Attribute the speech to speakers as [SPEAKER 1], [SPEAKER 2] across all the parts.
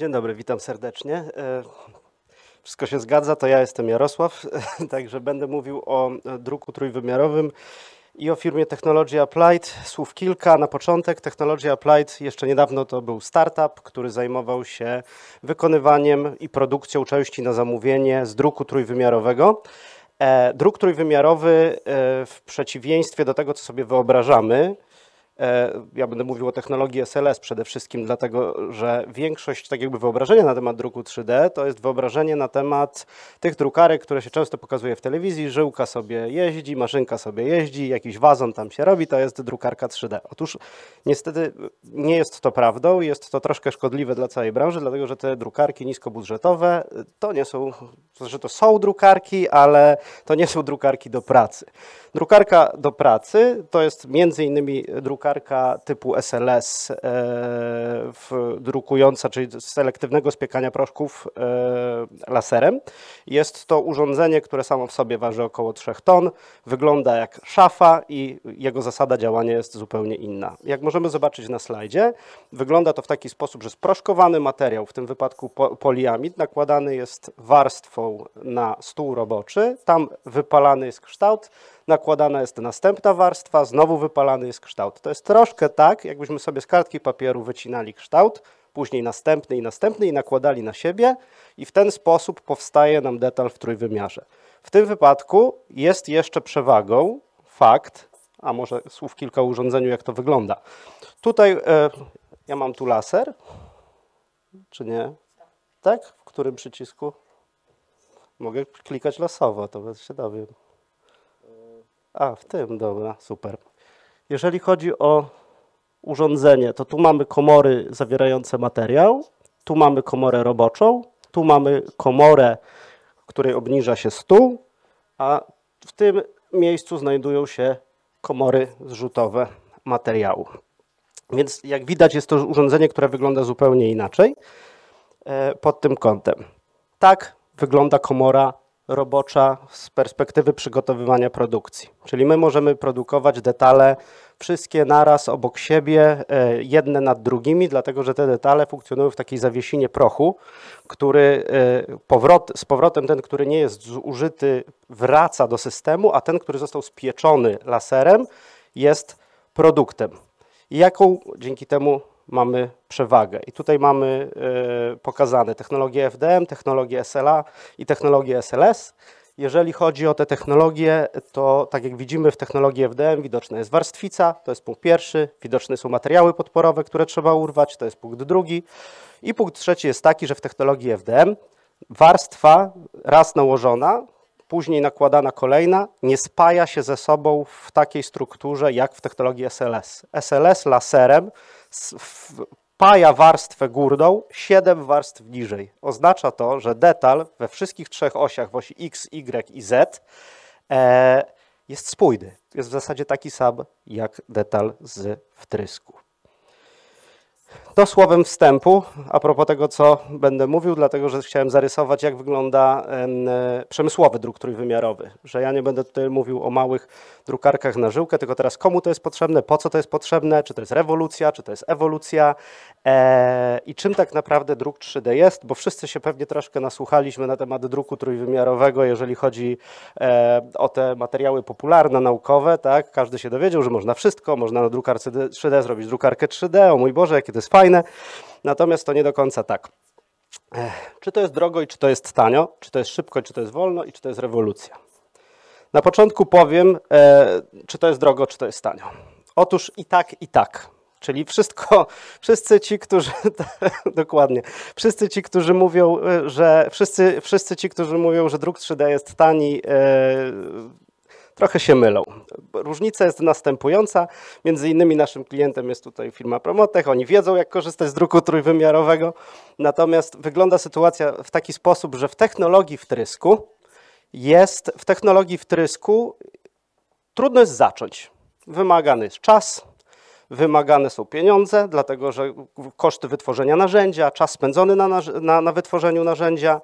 [SPEAKER 1] Dzień dobry, witam serdecznie. E, wszystko się zgadza, to ja jestem Jarosław, także będę mówił o e, druku trójwymiarowym i o firmie Technology Applied. Słów kilka na początek. Technology Applied jeszcze niedawno to był startup, który zajmował się wykonywaniem i produkcją części na zamówienie z druku trójwymiarowego. E, druk trójwymiarowy w przeciwieństwie do tego, co sobie wyobrażamy, E, ja będę mówił o technologii SLS przede wszystkim, dlatego że większość tak jakby wyobrażenia na temat druku 3D to jest wyobrażenie na temat tych drukarek, które się często pokazuje w telewizji, żyłka sobie jeździ, maszynka sobie jeździ, jakiś wazon tam się robi, to jest drukarka 3D. Otóż niestety nie jest to prawdą, jest to troszkę szkodliwe dla całej branży, dlatego że te drukarki niskobudżetowe to nie są, to znaczy to są drukarki, ale to nie są drukarki do pracy. Drukarka do pracy to jest między innymi drukarka drukarka typu SLS e, drukująca, czyli selektywnego spiekania proszków e, laserem. Jest to urządzenie, które samo w sobie waży około 3 ton, wygląda jak szafa i jego zasada działania jest zupełnie inna. Jak możemy zobaczyć na slajdzie, wygląda to w taki sposób, że sproszkowany materiał, w tym wypadku poliamid, nakładany jest warstwą na stół roboczy, tam wypalany jest kształt, nakładana jest następna warstwa, znowu wypalany jest kształt. To jest troszkę tak, jakbyśmy sobie z kartki papieru wycinali kształt, później następny i następny i nakładali na siebie i w ten sposób powstaje nam detal w trójwymiarze. W tym wypadku jest jeszcze przewagą fakt, a może słów kilka o urządzeniu, jak to wygląda. Tutaj, y, ja mam tu laser, czy nie? Tak? W którym przycisku? Mogę klikać losowo, to się dowiem. A, w tym, dobra, super. Jeżeli chodzi o urządzenie, to tu mamy komory zawierające materiał, tu mamy komorę roboczą, tu mamy komorę, której obniża się stół, a w tym miejscu znajdują się komory zrzutowe materiału. Więc jak widać jest to urządzenie, które wygląda zupełnie inaczej e, pod tym kątem. Tak wygląda komora robocza z perspektywy przygotowywania produkcji. Czyli my możemy produkować detale wszystkie naraz obok siebie, e, jedne nad drugimi, dlatego że te detale funkcjonują w takiej zawiesinie prochu, który e, powrot, z powrotem ten, który nie jest zużyty, wraca do systemu, a ten, który został spieczony laserem, jest produktem. I jaką dzięki temu mamy przewagę. I tutaj mamy e, pokazane technologię FDM, technologię SLA i technologię SLS. Jeżeli chodzi o te technologie, to tak jak widzimy w technologii FDM widoczna jest warstwica, to jest punkt pierwszy, widoczne są materiały podporowe, które trzeba urwać, to jest punkt drugi. I punkt trzeci jest taki, że w technologii FDM warstwa raz nałożona, później nakładana kolejna, nie spaja się ze sobą w takiej strukturze jak w technologii SLS. SLS laserem paja warstwę górną 7 warstw niżej. Oznacza to, że detal we wszystkich trzech osiach w osi x, y i z e, jest spójny. Jest w zasadzie taki sam jak detal z wtrysku. To słowem wstępu a propos tego, co będę mówił, dlatego że chciałem zarysować, jak wygląda e, przemysłowy druk trójwymiarowy. Że ja nie będę tutaj mówił o małych drukarkach na żyłkę, tylko teraz komu to jest potrzebne, po co to jest potrzebne, czy to jest rewolucja, czy to jest ewolucja e, i czym tak naprawdę druk 3D jest, bo wszyscy się pewnie troszkę nasłuchaliśmy na temat druku trójwymiarowego, jeżeli chodzi e, o te materiały popularne, naukowe. Tak? Każdy się dowiedział, że można wszystko, można na drukarce 3D zrobić drukarkę 3D, o mój Boże, jakie to jest fajne fajne, natomiast to nie do końca tak. Czy to jest drogo i czy to jest tanio, czy to jest szybko i czy to jest wolno i czy to jest rewolucja. Na początku powiem, e, czy to jest drogo, czy to jest tanio. Otóż i tak, i tak. Czyli wszystko, wszyscy ci, którzy, dokładnie, wszyscy ci, którzy mówią, e, że, wszyscy, wszyscy ci, którzy mówią, że druk 3D jest tani, e, trochę się mylą. Różnica jest następująca. Między innymi naszym klientem jest tutaj firma Promotech. Oni wiedzą, jak korzystać z druku trójwymiarowego. Natomiast wygląda sytuacja w taki sposób, że w technologii wtrysku jest, w technologii wtrysku trudno jest zacząć. Wymagany jest czas, wymagane są pieniądze, dlatego że koszty wytworzenia narzędzia, czas spędzony na, na, na wytworzeniu narzędzia,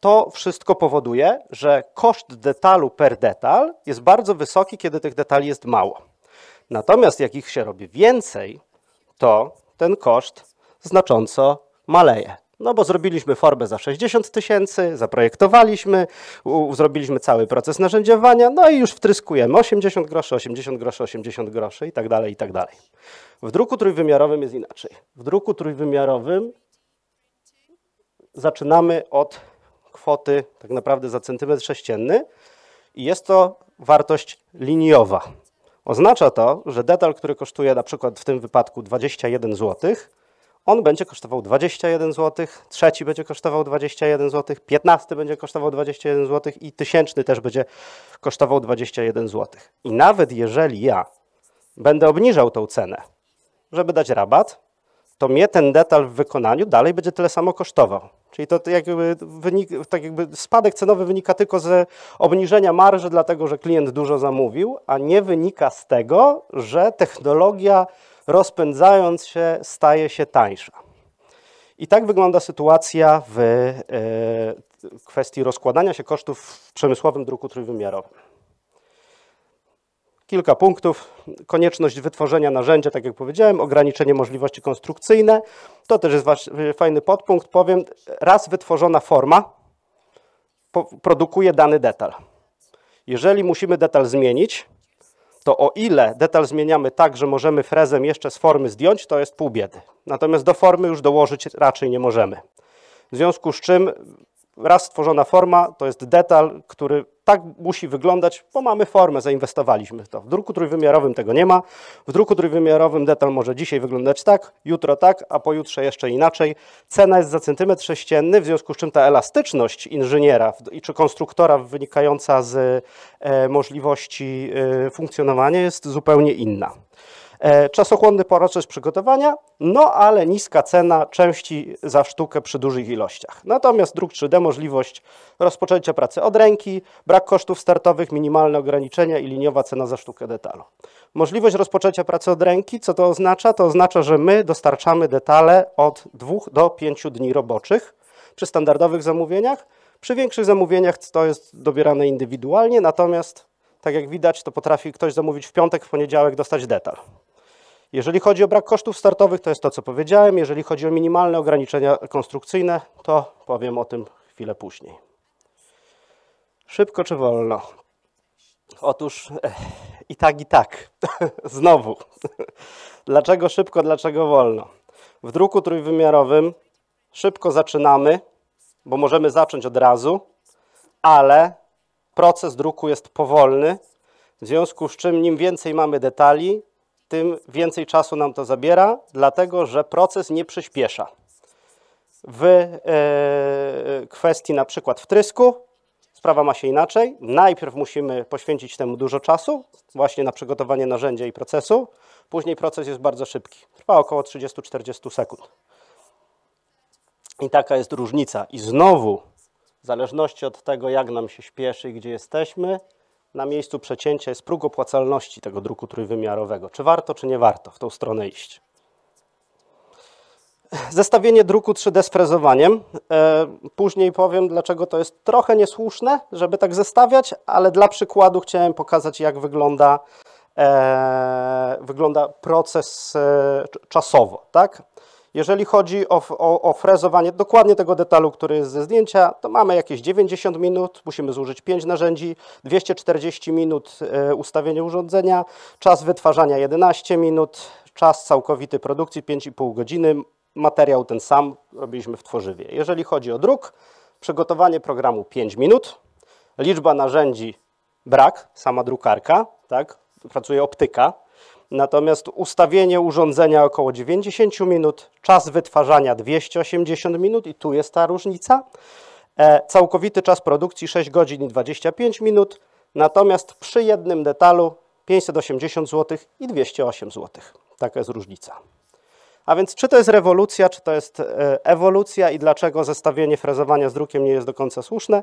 [SPEAKER 1] to wszystko powoduje, że koszt detalu per detal jest bardzo wysoki, kiedy tych detali jest mało. Natomiast jak ich się robi więcej, to ten koszt znacząco maleje. No bo zrobiliśmy formę za 60 tysięcy, zaprojektowaliśmy, zrobiliśmy cały proces narzędziowania, no i już wtryskujemy 80 groszy, 80 groszy, 80 groszy i tak dalej, i tak dalej. W druku trójwymiarowym jest inaczej. W druku trójwymiarowym zaczynamy od kwoty tak naprawdę za centymetr sześcienny i jest to wartość liniowa. Oznacza to, że detal, który kosztuje na przykład w tym wypadku 21 zł, on będzie kosztował 21 zł, trzeci będzie kosztował 21 zł, 15 będzie kosztował 21 zł i tysięczny też będzie kosztował 21 zł. I nawet jeżeli ja będę obniżał tą cenę, żeby dać rabat, to mnie ten detal w wykonaniu dalej będzie tyle samo kosztował. Czyli to, tak jakby wynik, tak jakby spadek cenowy wynika tylko z obniżenia marży, dlatego że klient dużo zamówił, a nie wynika z tego, że technologia rozpędzając się staje się tańsza. I tak wygląda sytuacja w e, kwestii rozkładania się kosztów w przemysłowym druku trójwymiarowym. Kilka punktów. Konieczność wytworzenia narzędzia, tak jak powiedziałem, ograniczenie możliwości konstrukcyjne. To też jest y, fajny podpunkt. Powiem, raz wytworzona forma produkuje dany detal. Jeżeli musimy detal zmienić, to o ile detal zmieniamy tak, że możemy frezem jeszcze z formy zdjąć, to jest pół biedy. Natomiast do formy już dołożyć raczej nie możemy. W związku z czym raz stworzona forma to jest detal, który tak musi wyglądać, bo mamy formę, zainwestowaliśmy w to. W druku trójwymiarowym tego nie ma. W druku trójwymiarowym detal może dzisiaj wyglądać tak, jutro tak, a pojutrze jeszcze inaczej. Cena jest za centymetr sześcienny, w związku z czym ta elastyczność inżyniera czy konstruktora wynikająca z e, możliwości e, funkcjonowania jest zupełnie inna. E, czasochłonny proces przygotowania, no ale niska cena części za sztukę przy dużych ilościach. Natomiast druk 3D możliwość rozpoczęcia pracy od ręki, brak kosztów startowych, minimalne ograniczenia i liniowa cena za sztukę detalu. Możliwość rozpoczęcia pracy od ręki, co to oznacza? To oznacza, że my dostarczamy detale od 2 do 5 dni roboczych przy standardowych zamówieniach. Przy większych zamówieniach to jest dobierane indywidualnie, natomiast tak jak widać, to potrafi ktoś zamówić w piątek, w poniedziałek dostać detal. Jeżeli chodzi o brak kosztów startowych, to jest to, co powiedziałem. Jeżeli chodzi o minimalne ograniczenia konstrukcyjne, to powiem o tym chwilę później. Szybko czy wolno? Otóż eh, i tak, i tak. Znowu. dlaczego szybko, dlaczego wolno? W druku trójwymiarowym szybko zaczynamy, bo możemy zacząć od razu, ale proces druku jest powolny, w związku z czym im więcej mamy detali, tym więcej czasu nam to zabiera, dlatego że proces nie przyspiesza. W e, kwestii na przykład wtrysku sprawa ma się inaczej. Najpierw musimy poświęcić temu dużo czasu, właśnie na przygotowanie narzędzia i procesu. Później proces jest bardzo szybki, trwa około 30-40 sekund. I taka jest różnica. I znowu, w zależności od tego, jak nam się śpieszy i gdzie jesteśmy, na miejscu przecięcia jest próg opłacalności tego druku trójwymiarowego. Czy warto, czy nie warto w tą stronę iść? Zestawienie druku 3D z frezowaniem. E, później powiem, dlaczego to jest trochę niesłuszne, żeby tak zestawiać, ale dla przykładu chciałem pokazać, jak wygląda, e, wygląda proces e, czasowo. Tak? Jeżeli chodzi o, o, o, frezowanie dokładnie tego detalu, który jest ze zdjęcia, to mamy jakieś 90 minut, musimy zużyć 5 narzędzi, 240 minut e, ustawienie urządzenia, czas wytwarzania 11 minut, czas całkowity produkcji 5,5 godziny, materiał ten sam robiliśmy w tworzywie. Jeżeli chodzi o druk, przygotowanie programu 5 minut, liczba narzędzi brak, sama drukarka, tak, pracuje optyka, Natomiast ustawienie urządzenia około 90 minut, czas wytwarzania 280 minut i tu jest ta różnica. E, całkowity czas produkcji 6 godzin i 25 minut, natomiast przy jednym detalu 580 zł i 208 zł. Taka jest różnica. A więc czy to jest rewolucja, czy to jest e, ewolucja i dlaczego zestawienie frezowania z drukiem nie jest do końca słuszne?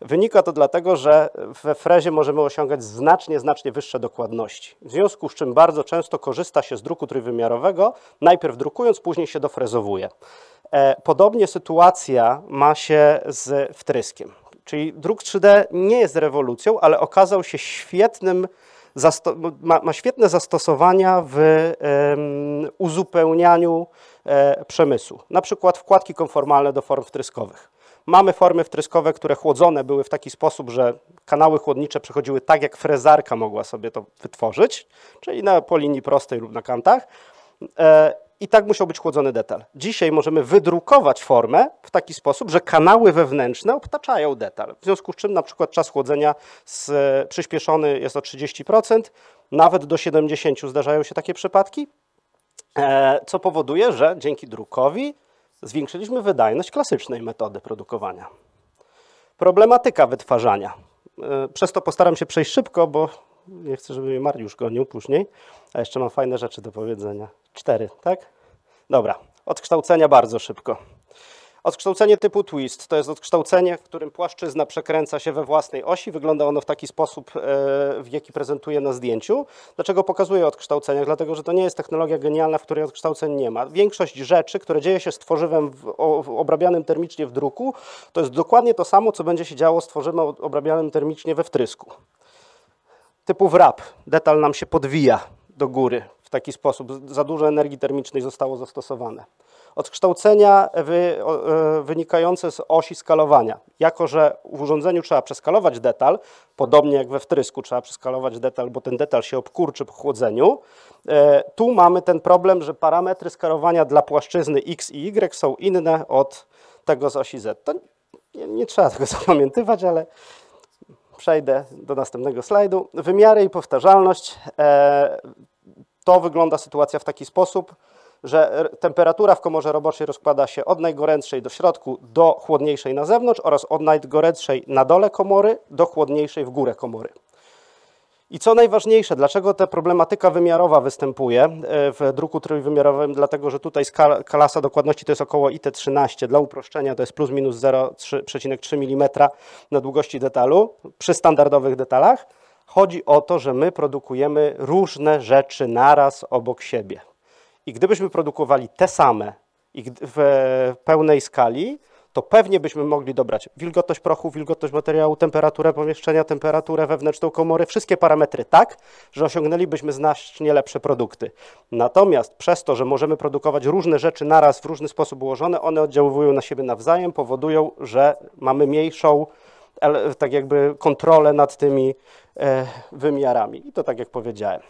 [SPEAKER 1] Wynika to dlatego, że we frezie możemy osiągać znacznie, znacznie wyższe dokładności. W związku z czym bardzo często korzysta się z druku trójwymiarowego, najpierw drukując, później się dofrezowuje. E, podobnie sytuacja ma się z wtryskiem. Czyli druk 3D nie jest rewolucją, ale okazał się świetnym no, ma, ma, świetne zastosowania w um, uzupełnianiu e, przemysłu. Na przykład wkładki konformalne do form wtryskowych. Mamy formy wtryskowe, które chłodzone były w taki sposób, że kanały chłodnicze przechodziły tak, jak frezarka mogła sobie to wytworzyć, czyli na po linii prostej lub na kantach. E, i tak musiał być chłodzony detal. Dzisiaj możemy wydrukować formę w taki sposób, że kanały wewnętrzne obtaczają detal. W związku z czym na przykład czas chłodzenia z, przyspieszony jest o 30%, nawet do 70% zdarzają się takie przypadki, e, co powoduje, że dzięki drukowi zwiększyliśmy wydajność klasycznej metody produkowania. Problematyka wytwarzania. E, przez to postaram się przejść szybko, bo nie chcę, żeby mnie Mariusz gonił później, a jeszcze mam fajne rzeczy do powiedzenia. Cztery, tak? Dobra, odkształcenia bardzo szybko. Odkształcenie typu twist to jest odkształcenie, w którym płaszczyzna przekręca się we własnej osi. Wygląda ono w taki sposób, e, w jaki prezentuję na zdjęciu. Dlaczego pokazuję odkształcenia? Dlatego, że to nie jest technologia genialna, w której odkształceń nie ma. Większość rzeczy, które dzieje się z tworzywem obrabianym termicznie w druku, to jest dokładnie to samo, co będzie się działo z tworzywem obrabianym termicznie we wtrysku typu wrap. Detal nam się podwija do góry w taki sposób. Za dużo energii termicznej zostało zastosowane. Odkształcenia wy, e, wynikające z osi skalowania. Jako, że w urządzeniu trzeba przeskalować detal, podobnie jak we wtrysku trzeba przeskalować detal, bo ten detal się obkurczy po chłodzeniu, e, tu mamy ten problem, że parametry skalowania dla płaszczyzny X i Y są inne od tego z osi Z. To nie, nie trzeba tego zapamiętywać, ale Przejdę do następnego slajdu. Wymiary i powtarzalność. E, to wygląda sytuacja w taki sposób, że temperatura w komorze roboczej rozkłada się od najgorętszej do środku do chłodniejszej na zewnątrz oraz od najgorętszej na dole komory do chłodniejszej w górę komory. I co najważniejsze, dlaczego ta problematyka wymiarowa występuje e, w druku trójwymiarowym? Dlatego, że tutaj klasa dokładności to jest około IT13. Dla uproszczenia to jest plus minus 0,3 mm na długości detalu przy standardowych detalach. Chodzi o to, że my produkujemy różne rzeczy naraz obok siebie. I gdybyśmy produkowali te same i w pełnej skali, to pewnie byśmy mogli dobrać wilgotność prochu, wilgotność materiału, temperaturę pomieszczenia, temperaturę wewnętrzną komory, wszystkie parametry tak, że osiągnęlibyśmy znacznie lepsze produkty. Natomiast przez to, że możemy produkować różne rzeczy naraz w różny sposób ułożone, one oddziaływują na siebie nawzajem, powodują, że mamy mniejszą tak jakby kontrolę nad tymi e, wymiarami. I to tak jak powiedziałem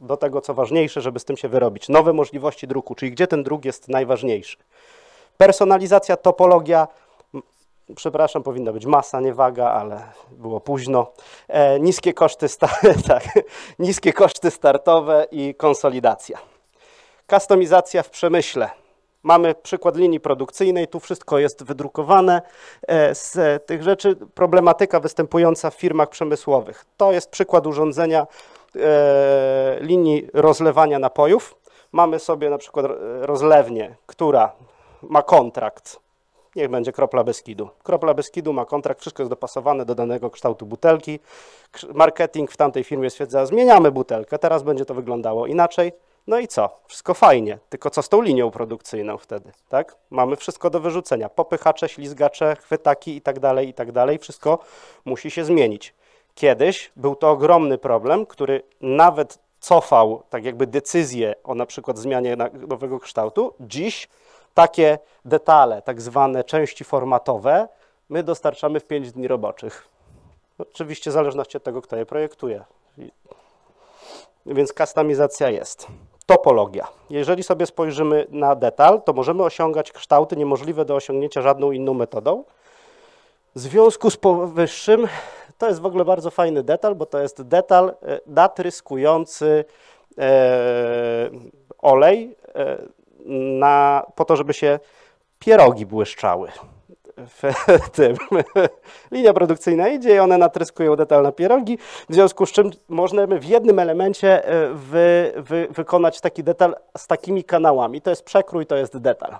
[SPEAKER 1] do tego, co ważniejsze, żeby z tym się wyrobić. Nowe możliwości druku, czyli gdzie ten druk jest najważniejszy. Personalizacja, topologia, przepraszam, powinna być masa, nie waga, ale było późno. E, niskie, koszty tak, niskie koszty startowe i konsolidacja. Kustomizacja w przemyśle. Mamy przykład linii produkcyjnej, tu wszystko jest wydrukowane e, z tych rzeczy. Problematyka występująca w firmach przemysłowych. To jest przykład urządzenia e, linii rozlewania napojów. Mamy sobie na przykład e, rozlewnię, która ma kontrakt. Niech będzie kropla Beskidu. Kropla Beskidu ma kontrakt, wszystko jest dopasowane do danego kształtu butelki. Marketing w tamtej firmie stwierdza, zmieniamy butelkę, teraz będzie to wyglądało inaczej. No i co? Wszystko fajnie, tylko co z tą linią produkcyjną wtedy, tak? Mamy wszystko do wyrzucenia. Popychacze, ślizgacze, chwytaki i tak dalej, i tak dalej. Wszystko musi się zmienić. Kiedyś był to ogromny problem, który nawet cofał tak jakby decyzję o na przykład zmianie nowego kształtu. Dziś takie detale, tak zwane części formatowe, my dostarczamy w 5 dni roboczych. Oczywiście w zależności od tego, kto je projektuje. Więc customizacja jest. Topologia. Jeżeli sobie spojrzymy na detal, to możemy osiągać kształty niemożliwe do osiągnięcia żadną inną metodą. W związku z powyższym, to jest w ogóle bardzo fajny detal, bo to jest detal e, natryskujący e, olej e, na, po to, żeby się pierogi błyszczały w tym. Linia produkcyjna idzie i one natryskują detal pierogi, w związku z czym możemy w jednym elemencie e, wy, wy, wykonać taki detal z takimi kanałami. To jest przekrój, to jest detal.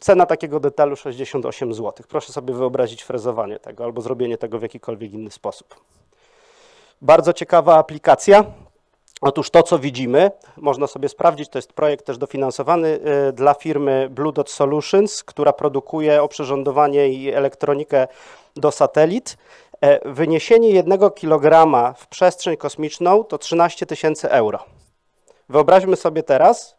[SPEAKER 1] Cena takiego detalu 68 zł. Proszę sobie wyobrazić frezowanie tego albo zrobienie tego w jakikolwiek inny sposób. Bardzo ciekawa aplikacja. Otóż to, co widzimy, można sobie sprawdzić, to jest projekt też dofinansowany e, dla firmy Blue Dot Solutions, która produkuje oprzyrządowanie i elektronikę do satelit. E, wyniesienie jednego kilograma w przestrzeń kosmiczną to 13 tysięcy euro. Wyobraźmy sobie teraz,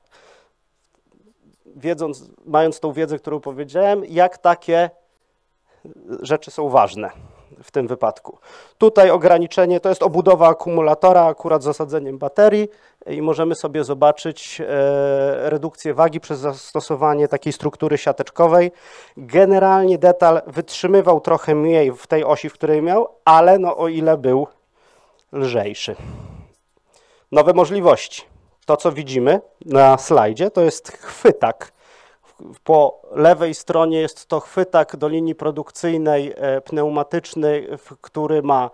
[SPEAKER 1] wiedząc, mając tą wiedzę, którą powiedziałem, jak takie rzeczy są ważne w tym wypadku. Tutaj ograniczenie to jest obudowa akumulatora akurat z osadzeniem baterii i możemy sobie zobaczyć e, redukcję wagi przez zastosowanie takiej struktury siateczkowej. Generalnie detal wytrzymywał trochę mniej w tej osi, w której miał, ale no o ile był lżejszy. Nowe możliwości. To, co widzimy na slajdzie, to jest chwytak po lewej stronie jest to chwytak do linii produkcyjnej e, pneumatyczny, który ma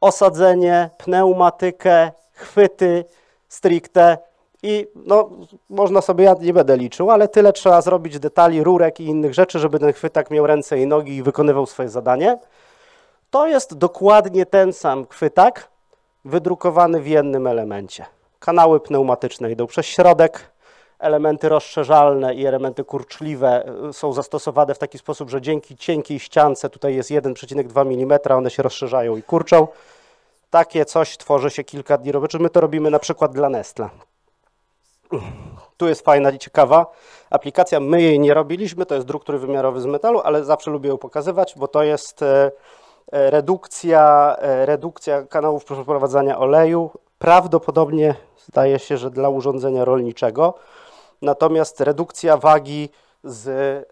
[SPEAKER 1] osadzenie, pneumatykę, chwyty stricte i no, można sobie, ja nie będę liczył, ale tyle trzeba zrobić detali, rurek i innych rzeczy, żeby ten chwytak miał ręce i nogi i wykonywał swoje zadanie. To jest dokładnie ten sam chwytak, wydrukowany w jednym elemencie. Kanały pneumatyczne idą przez środek, elementy rozszerzalne i elementy kurczliwe e, są zastosowane w taki sposób, że dzięki cienkiej ściance, tutaj jest 1,2 mm, one się rozszerzają i kurczą. Takie coś tworzy się kilka dni roboczy. My to robimy na przykład dla Nestle. Tu jest fajna i ciekawa aplikacja. My jej nie robiliśmy, to jest druk trójwymiarowy z metalu, ale zawsze lubię ją pokazywać, bo to jest e, e, redukcja, redukcja kanałów przeprowadzania oleju. Prawdopodobnie zdaje się, że dla urządzenia rolniczego natomiast redukcja wagi z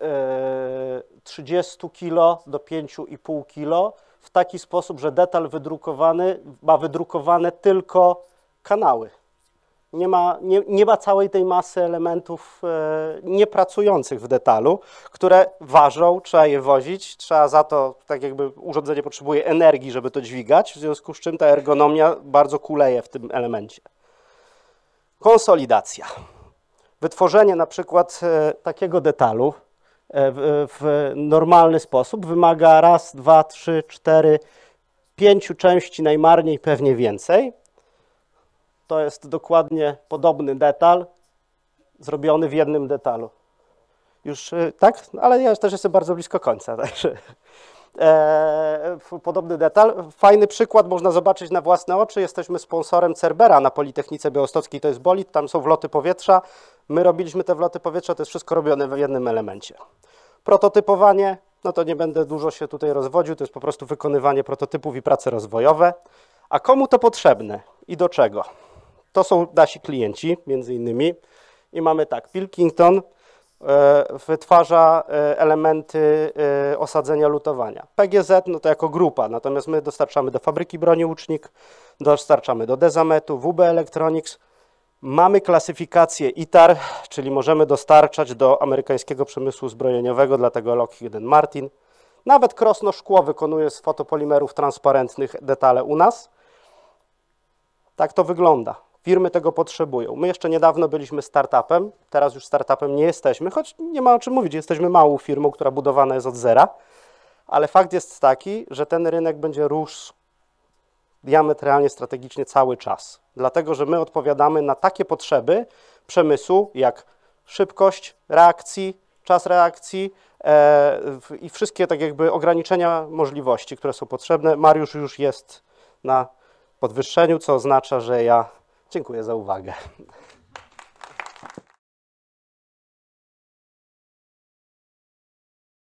[SPEAKER 1] 30 e, kg do 5,5 kg w taki sposób, że detal wydrukowany ma wydrukowane tylko kanały. Nie ma, nie, nie ma całej tej masy elementów e, niepracujących w detalu, które ważą, trzeba je wozić, trzeba za to, tak jakby urządzenie potrzebuje energii, żeby to dźwigać, w związku z czym ta ergonomia bardzo kuleje w tym elemencie. Konsolidacja. Wytworzenie na przykład e, takiego detalu e, w normalny sposób wymaga raz, dwa, trzy, cztery, pięciu części, najmarniej pewnie więcej. To jest dokładnie podobny detal zrobiony w jednym detalu. Już e, tak, ale ja też jestem bardzo blisko końca, także e, podobny detal. Fajny przykład można zobaczyć na własne oczy. Jesteśmy sponsorem Cerbera na Politechnice Białostockiej, to jest Bolit, tam są wloty powietrza. My robiliśmy te wloty powietrza, to jest wszystko robione w jednym elemencie. Prototypowanie, no to nie będę dużo się tutaj rozwodził, to jest po prostu wykonywanie prototypów i prace rozwojowe. A komu to potrzebne i do czego? To są nasi klienci, między innymi. I mamy tak, Pilkington e, wytwarza e, elementy e, osadzenia lutowania. PGZ no to jako grupa, natomiast my dostarczamy do fabryki broni łucznik, dostarczamy do Dezametu, WB Electronics, Mamy klasyfikację ITAR, czyli możemy dostarczać do amerykańskiego przemysłu zbrojeniowego, dlatego Lockheed Martin. Nawet krosno szkło wykonuje z fotopolimerów transparentnych detale u nas. Tak to wygląda. Firmy tego potrzebują. My jeszcze niedawno byliśmy startupem, teraz już startupem nie jesteśmy, choć nie ma o czym mówić, jesteśmy małą firmą, która budowana jest od zera, ale fakt jest taki, że ten rynek będzie rósł diametralnie strategicznie cały czas. Dlatego, że my odpowiadamy na takie potrzeby przemysłu jak szybkość reakcji, czas reakcji e, i wszystkie tak jakby ograniczenia możliwości, które są potrzebne. Mariusz już jest na podwyższeniu, co oznacza, że ja dziękuję za uwagę.